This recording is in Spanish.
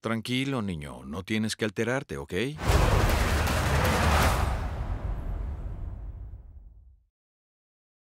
Tranquilo, niño, no tienes que alterarte, ¿ok?